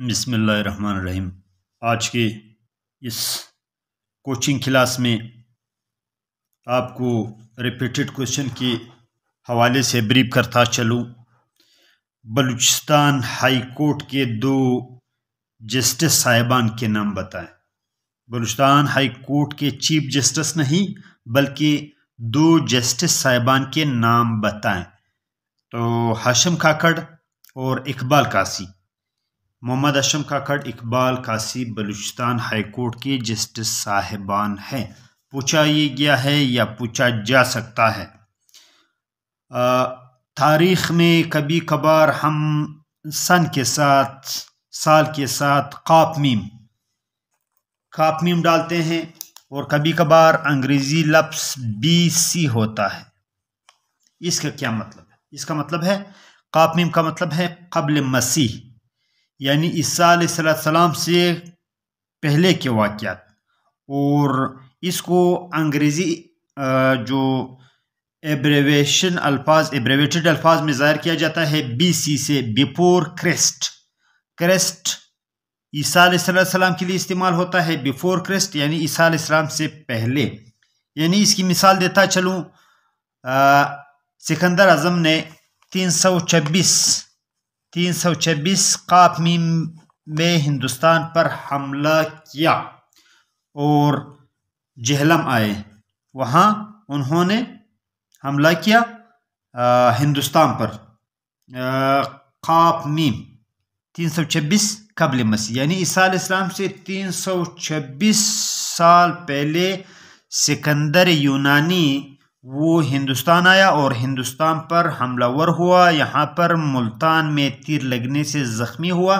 बिसमीम आज के इस कोचिंग क्लास में आपको रिपीटेड क्वेश्चन के हवाले से ब्रीफ करता चलूँ बलूचिस्तान हाई कोर्ट के दो जस्टिस साहिबान के नाम बताएं बलूचिस्तान हाई कोर्ट के चीफ जस्टिस नहीं बल्कि दो जस्टिस साहिबान के नाम बताएं तो हाशम काकड़ और इकबाल कासी मोहम्मद अशम काकड़ इकबाल कासी बलूचिस्तान हाईकोर्ट के जस्टिस साहिबान हैं पूछा ये गया है या पूछा जा सकता है तारीख़ में कभी कभार हम सन के साथ साल के साथ कापमीम कापमीम डालते हैं और कभी कभार अंग्रेज़ी लफ्स बी सी होता है इसका क्या मतलब है इसका मतलब है कापमीम का मतलब है कबल मसीह यानी ईसा सलाम से पहले के वाक़ और इसको अंग्रेज़ी जो एब्रेवेशन अल्फाज एब्रेवेटेड अल्फाज में ज़ाहिर किया जाता है बी सी से बिफोर क्रेस्ट क्रेस्ट ईसीम सलाम के लिए इस्तेमाल होता है बिफोर क्रेस्ट यानी ईसा सलाम से पहले यानी इसकी मिसाल देता चलूँ सिकंदर अजम ने तीन सौ छब्बीस तीन सौ छब्बीस कापमी में हिंदुस्तान पर हमला किया और जहलम आए वहाँ उन्होंने हमला किया आ, हिंदुस्तान पर काप मीम तीन सौ छब्बीस कबल मसीह यानी ईसा इस्लाम से तीन सौ छब्बीस साल पहले सिकंदर यूनानी वो हिंदुस्तान आया और हिंदुस्तान पर हमलावर हुआ यहाँ पर मुल्तान में तीर लगने से ज़ख्मी हुआ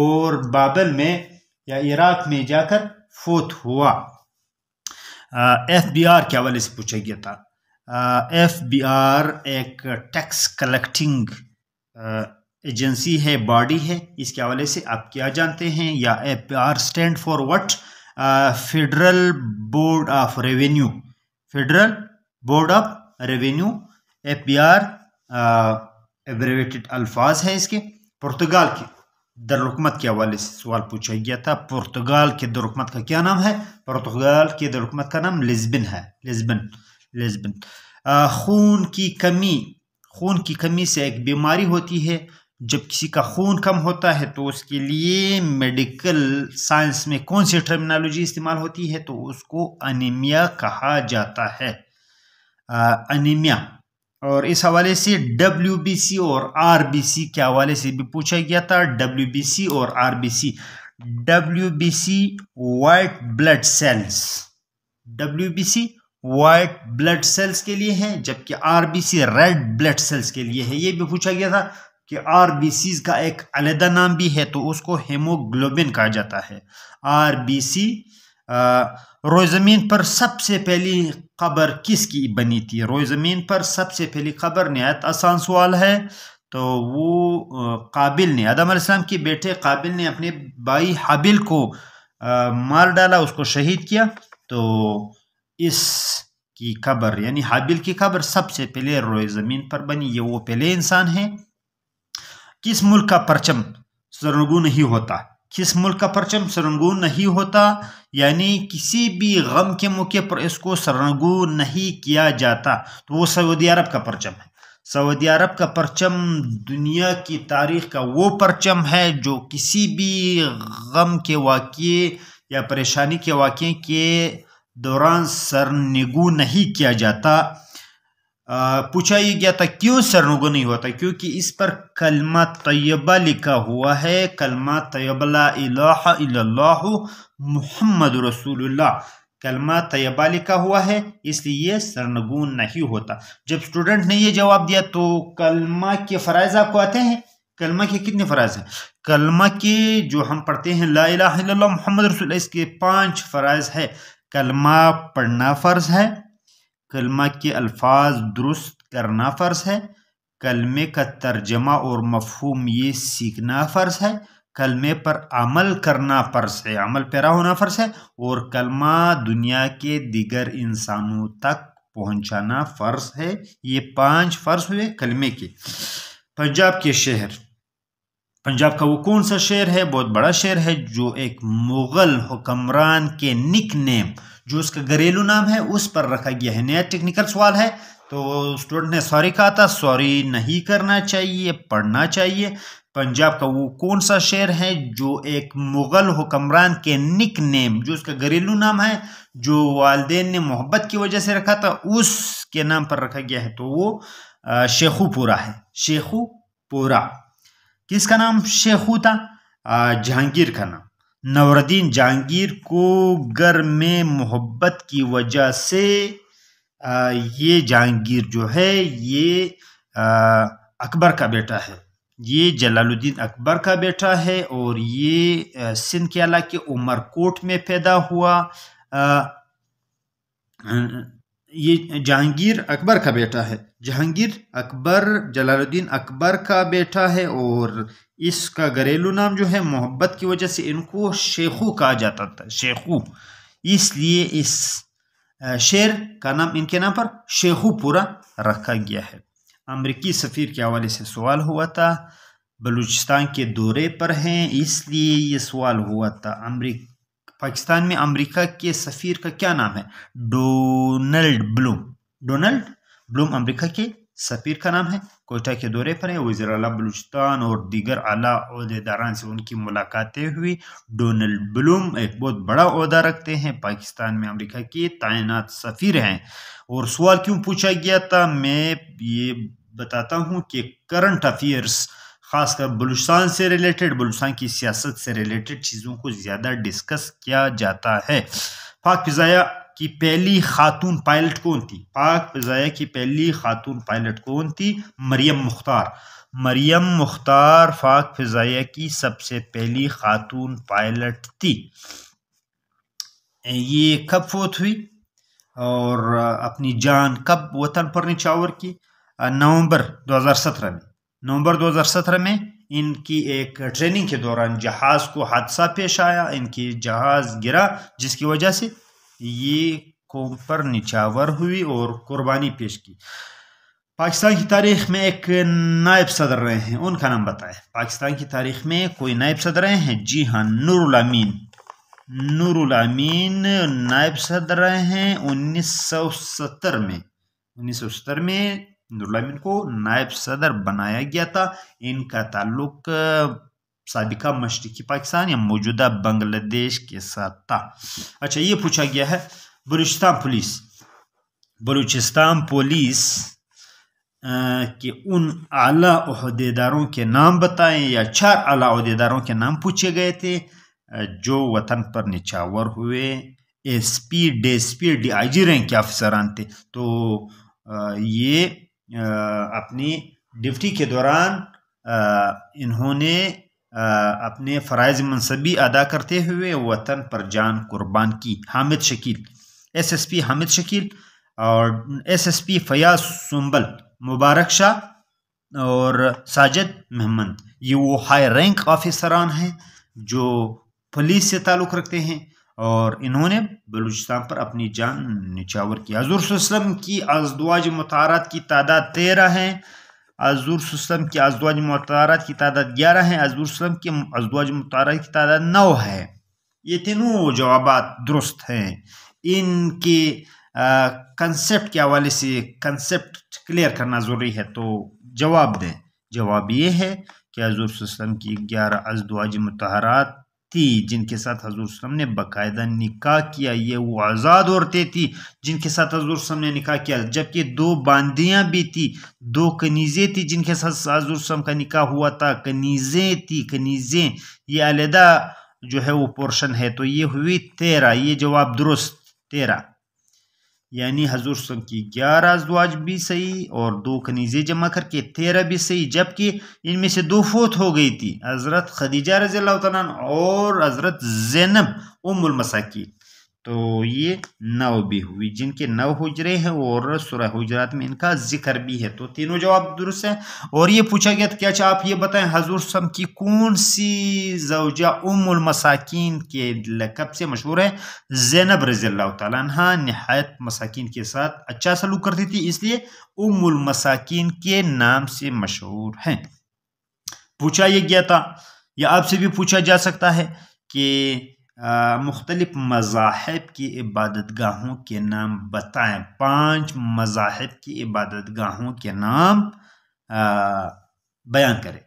और बाबल में या इराक में जाकर फोत हुआ एफ बी आर के हवाले से पूछा गया था एफ बी आर एक टैक्स कलेक्टिंग एजेंसी है बॉडी है इसके हवाले से आप क्या जानते हैं या F B R stand for what federal board of revenue federal board of revenue A P R abbreviated अल्फाज हैं इसके पुर्तगाल के दरुकमत के हवाले से सवाल पूछा गया था पुर्तगाल के दरकमत का क्या नाम है पुर्तगाल के दरकमत का नाम लिस्बिन है लिस्बिन लिस्बिन खून की कमी खून की कमी से एक बीमारी होती है जब किसी का खून कम होता है तो उसके लिए मेडिकल साइंस में कौन सी टर्मिनोलॉजी इस्तेमाल होती है तो उसको अनिमिया कहा जाता है अनिमिया और इस हवाले से सी और सी के हवाले से भी पूछा गया था सी और B C white blood cells C white blood cells के लिए है जबकि सी रेड ब्लड सेल्स के लिए है ये भी पूछा गया था कि आर का एक अलहदा नाम भी है तो उसको हेमोग्लोबिन कहा जाता है आर बी सी रोज़ ज़मीन पर सबसे पहली खबर किसकी बनी थी रोज़ ज़मीन पर सबसे पहली खबर नहायत आसान सवाल है तो वो काबिल ने आदम आदम के बेटे काबिल ने अपने भाई हाबिल को आ, मार डाला उसको शहीद किया तो इस की खबर यानी हाबिल की खबर सबसे पहले रोए ज़मीन पर बनी ये वो पहले इंसान है किस मुल्क का परचम सरगु नहीं होता किस मुल्क का परचम सरंगू नहीं होता यानी किसी भी गम के मौके पर इसको सरंगू नहीं किया जाता तो वो सऊदी अरब का परचम है सऊदी अरब का परचम दुनिया की तारीख का वो परचम है जो किसी भी गम के वाक़े या परेशानी के वाक़े के दौरान सरनिगू नहीं किया जाता पूछा ही गया था क्यों सरनुगो नहीं होता क्योंकि इस पर कलमा तैयबा लिखा हुआ है कलमा तयबला मोहम्मद रसूल कलमा तयबा लिखा हुआ है इसलिए सरनगुन नहीं होता जब स्टूडेंट ने ये जवाब दिया तो कलमा के फ़राज़ आपको आते हैं कलमा के कितने फ़राइज़ हैं कलमा के जो हम पढ़ते हैं ला मोहम्मद रसूल इसके पाँच फ़रज़ है कलमा पढ़ना फ़र्ज़ है कलमा के अल्फाज दुरुस्त करना फ़र्ज है कलमे का तर्जमा और मफहम ये सीखना फ़र्ज है कलमे पर अमल करना फ़र्ज है अमल पैरा होना फ़र्ज है और कलमा दुनिया के दिगर इंसानों तक पहुंचाना फ़र्ज है ये पांच फ़र्ज हुए कलमे के पंजाब के शहर पंजाब का वो कौन सा शहर है बहुत बड़ा शहर है जो एक मुग़ल हुक्मरान के निक नेम जो उसका घरेलू नाम है उस पर रखा गया है नया टेक्निकल सवाल है तो स्टूडेंट ने सॉरी कहा था सॉरी नहीं करना चाहिए पढ़ना चाहिए पंजाब का वो कौन सा शहर है जो एक मुग़ल हुक्मरान के निक नेम जो उसका घरेलू नाम है जो वालदेन ने मोहब्बत की वजह से रखा था उसके नाम पर रखा गया है तो वो शेखुपुरा है शेखुपुरा किसका नाम शेखू था जहांगीर का नाम नवरुद्दीन जहांगीर को गर में मोहब्बत की वजह से ये जहांगीर जो है ये अकबर का बेटा है ये जलालुद्दीन अकबर का बेटा है और ये सिंध के अला के उमरकोट में पैदा हुआ ये जहांगीर अकबर का बेटा है जहांगीर अकबर जलालुद्दीन अकबर का बेटा है और इसका घरेलू नाम जो है मोहब्बत की वजह से इनको शेखू कहा जाता था शेखू इसलिए इस शेर का नाम इनके नाम पर शेखू पूरा रखा गया है अमरीकी सफ़ीर के हवाले से सवाल हुआ था बलूचिस्तान के दौरे पर हैं इसलिए ये सवाल हुआ था अमरीक पाकिस्तान में अमेरिका के सफ़ीर का क्या नाम है Donald Bloom Donald Bloom America के सफ़ीर का नाम है कोयटा के दौरे पर है वजर अला बलूचिस्तान और दीगर अलादारान से उनकी मुलाकातें हुई डोनाल्ड ब्लूम एक बहुत बड़ा अहदा रखते हैं पाकिस्तान में अमरीका के तैनात सफ़ीर हैं और सवाल क्यों पूछा गया था मैं ये बताता हूँ कि करंट अफेयर्स खासकर बलुस्तान से रिलेटेड बलुस्तान की सियासत से रिलेटेड चीज़ों को ज़्यादा डिस्कस किया जाता है पाक फिज़ाया की पहली खातून पायलट कौन थी पाक फिज़ाया की पहली खातून पायलट कौन थी मरियम मुख्तार मरियम मुख्तार फाक फिज़ाया की सबसे पहली खातून पायलट थी ये कब फोत हुई और अपनी जान कब वतन पर निचावर की नवंबर 2017 में नवंबर 2017 में इनकी एक ट्रेनिंग के दौरान जहाज को हादसा पेश आया इनकी जहाज गिरा जिसकी वजह से ये कौम पर निचावर हुई और कुर्बानी पेश की पाकिस्तान की तारीख में एक नायब सदर रहे हैं उनका नाम बताएं पाकिस्तान की तारीख में कोई नायब सदर रहे हैं जी हाँ नूरुल अमीन नूरुल अमीन नायब सदर रहे हैं 1970 में 1970 में नूरलाम को नायब सदर बनाया गया था इनका ताल्लुक सबका मशरकी पाकिस्तान या मौजूदा बांग्लादेश के साथ था अच्छा ये पूछा गया है बलूचिस्तान पुलिस बलूचिस्तान पुलिस के उन आला के नाम बताएं या चार आला के नाम पूछे गए थे जो वतन पर निचावर हुए S P DIG D I G rank के अफसरान थे तो ये अपनी ड्यूटी के दौरान इन्होंने अपने फ़रज़ मनसबी अदा करते हुए वतन पर जान कुर्बान की Hamid Shakeel S S P Hamid Shakeel और S S P Fayaz Sumbal Mubarak Shah और साजिद महमद ये वो हाई रैंक ऑफिसरान हैं जो पुलिस से ताल्लुक़ रखते हैं और इन्होंने बलूचिस्तान पर अपनी जान निचावर की हजूरम की अजदवाज मतारत की तादाद तेरह है हजूरम की अजदवाज मतारत की तादाद ग्यारह है हजूरम की अजदवाज मतारत की तादाद नौ है ये तीनों जवाब दुरुस्त हैं इनके कंसेप्ट के हवाले से कंसेप्ट क्लियर करना ज़रूरी है तो जवाब दें जवाब ये है कि हजूर वसम की ग्यारह अजदवाज मतहरात थी जिनके साथ हजूर ने बाकायदा निकाह किया ये वो आज़ाद औरतें थी जिनके साथ हजूर ने निकाह किया जबकि दो बांदियाँ भी थी दो कनीज़ें थी जिनके साथ हजूर का निकाह हुआ था कनीज़ें थी कनीज़ें ये अलहदा जो है वो पोर्शन है तो ये हुई तेरह ये जवाब दुरुस्त तेरह यानी हजूर सुन की ग्यारह अजवाज भी सही और दो खनीजे जमा करके तेरह भी सही जबकि इनमें से दो फोत हो गई थी हज़रत खदीजा रज़ी और हज़रत जैनब की तो ये नव भी हुई जिनके नव हुजरे हैं और सुरह हुजरात में इनका जिक्र भी है तो तीनों जवाब दुरुस्त हैं और ये पूछा गया था क्या अच्छा, आप ये बताएं हजूर सम की कौन सी जवजा उमुल मसाकिन के लकब से मशहूर है जैनब रजील्ला तहा नहायत मसाकिन के साथ अच्छा सलूक करती थी इसलिए उमुल मसाकिन के नाम से मशहूर हैं पूछा यह गया था या आपसे भी पूछा जा सकता है कि मुख्तलिफ मज़ाहब की इबादत गाहों के नाम बताएं पाँच मज़ाहब की इबादत गाहों के नाम बयान करें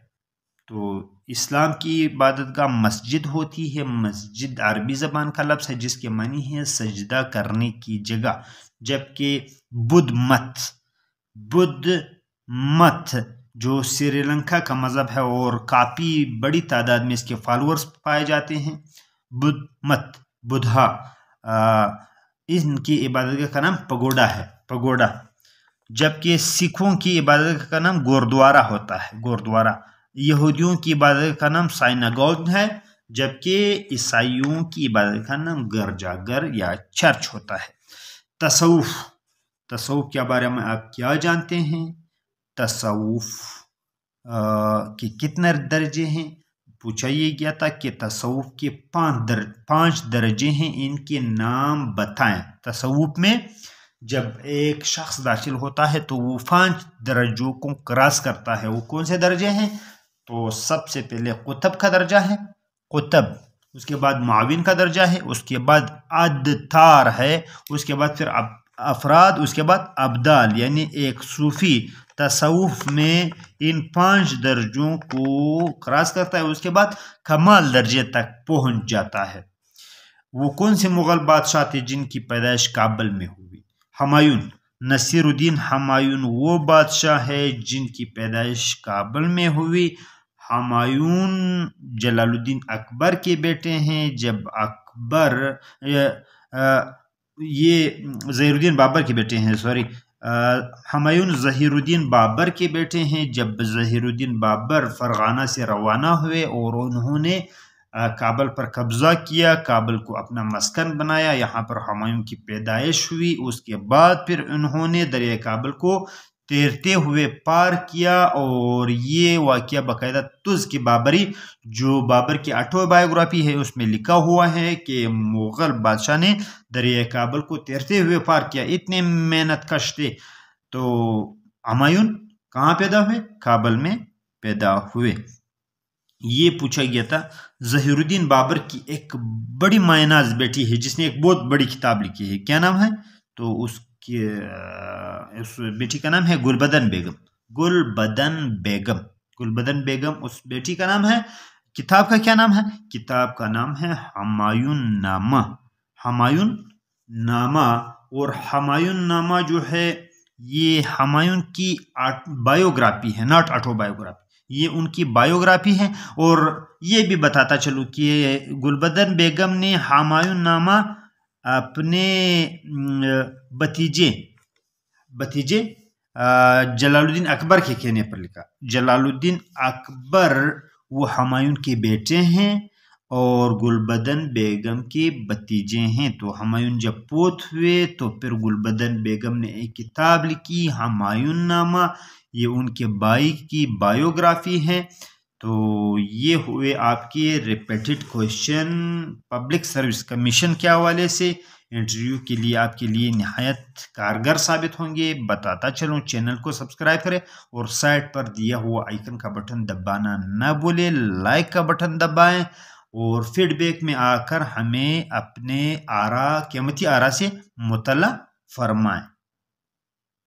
तो इस्लाम की इबादत गाह मस्जिद होती है मस्जिद अरबी ज़बान का लफ्ज़ है जिसके मानी है सजदा करने की जगह जबकि बुद्ध मत बुद्ध मत जो श्रीलंका का मज़हब है और काफ़ी बड़ी तादाद में इसके फॉलोअर्स पाए जाते हैं बुद्ध मत बुधा इनकी इबादत का नाम पगोडा है पगोडा जबकि सिखों की इबादत का नाम गुरुद्वारा होता है गुरुद्वारा यहूदियों की इबादत का नाम साइनागोद है जबकि ईसाइयों की इबादत का नाम गरजागर या चर्च होता है तसवुफ़ तसवुफ़ के बारे में आप क्या जानते हैं तसवुफ़ के कितने दर्जे हैं पूछा ये गया था कि तसवुफ़ के पाँच दर पाँच दर्जे हैं इनके नाम बताएं तसवुफ़ में जब एक शख्स दाखिल होता है तो वो पाँच दर्जों को क्रॉस करता है वो कौन से दर्जे हैं तो सबसे पहले कुतब का दर्जा है कुतब उसके बाद माविन का दर्जा है उसके बाद अदतार है उसके बाद फिर अफराद उसके बाद अब्दाल यानी एक सूफ़ी तसवुफ़ में इन पांच दर्जों को क्रॉस करता है उसके बाद कमाल दर्जे तक पहुंच जाता है वो कौन से मुग़ल बादशाह थे जिनकी पैदाइश काबल में हुई हमायून नसीरुद्दीन हमायून वो बादशाह है जिनकी पैदाइश काबल में हुई हमायून जलालुद्दीन अकबर के बेटे हैं जब अकबर ये जहरुद्दीन बाबर के बेटे हैं सॉरी हमायून ज़हीरुद्दीन बाबर के बेटे हैं जब ज़हीरुद्दीन बाबर फ़रगाना से रवाना हुए और उन्होंने काबल पर कब्ज़ा किया काबल को अपना मस्कन बनाया यहाँ पर हमायूं की पैदाइश हुई उसके बाद फिर उन्होंने दरिया काबल को तैरते हुए पार किया और ये वाक़ बाकायदा तुज़ की बाबरी जो बाबर की आठवीं बायोग्राफी है उसमें लिखा हुआ है कि मुग़ल बादशाह ने दरिया काबल को तैरते हुए पार किया इतने मेहनत कश थे तो हमायून कहाँ पैदा हुए काबल में पैदा हुए ये पूछा गया था जहीरुद्दीन बाबर की एक बड़ी मायनाज बेटी है जिसने एक बहुत बड़ी किताब लिखी है क्या नाम है तो उस कि उस बेटी का नाम है गुलबदन बेगम गुलबदन बेगम गुलबदन बेगम उस बेटी का नाम है किताब का क्या नाम है किताब का नाम है हमायून नामा हमायून नामा और हमायून नामा जो है ये हमायून की बायोग्राफी है नॉट ऑटोबायोग्राफी ये उनकी बायोग्राफी है और ये भी बताता चलूँ कि गुलबदन बेगम ने हमायून नामा अपने भतीजे भतीजे जलालुद्दीन अकबर के कहने पर लिखा जलालुद्दीन अकबर वो हमायूं के बेटे हैं और गुलबदन बेगम के भतीजे हैं तो हमायूं जब पोत हुए तो फिर गुलबदन बेगम ने एक किताब लिखी हमायूं नामा ये उनके बाई की बायोग्राफी है तो ये हुए आपके repeated question public service commission के हवाले से इंटरव्यू के लिए आपके लिए नहायत कारगर साबित होंगे बताता चलूँ चैनल को सब्सक्राइब करें और साइट पर दिया हुआ आइकन का बटन दबाना ना भूलें लाइक का बटन दबाएं और फीडबैक में आकर हमें अपने आरा कीमती आरा से मुतला फरमाएं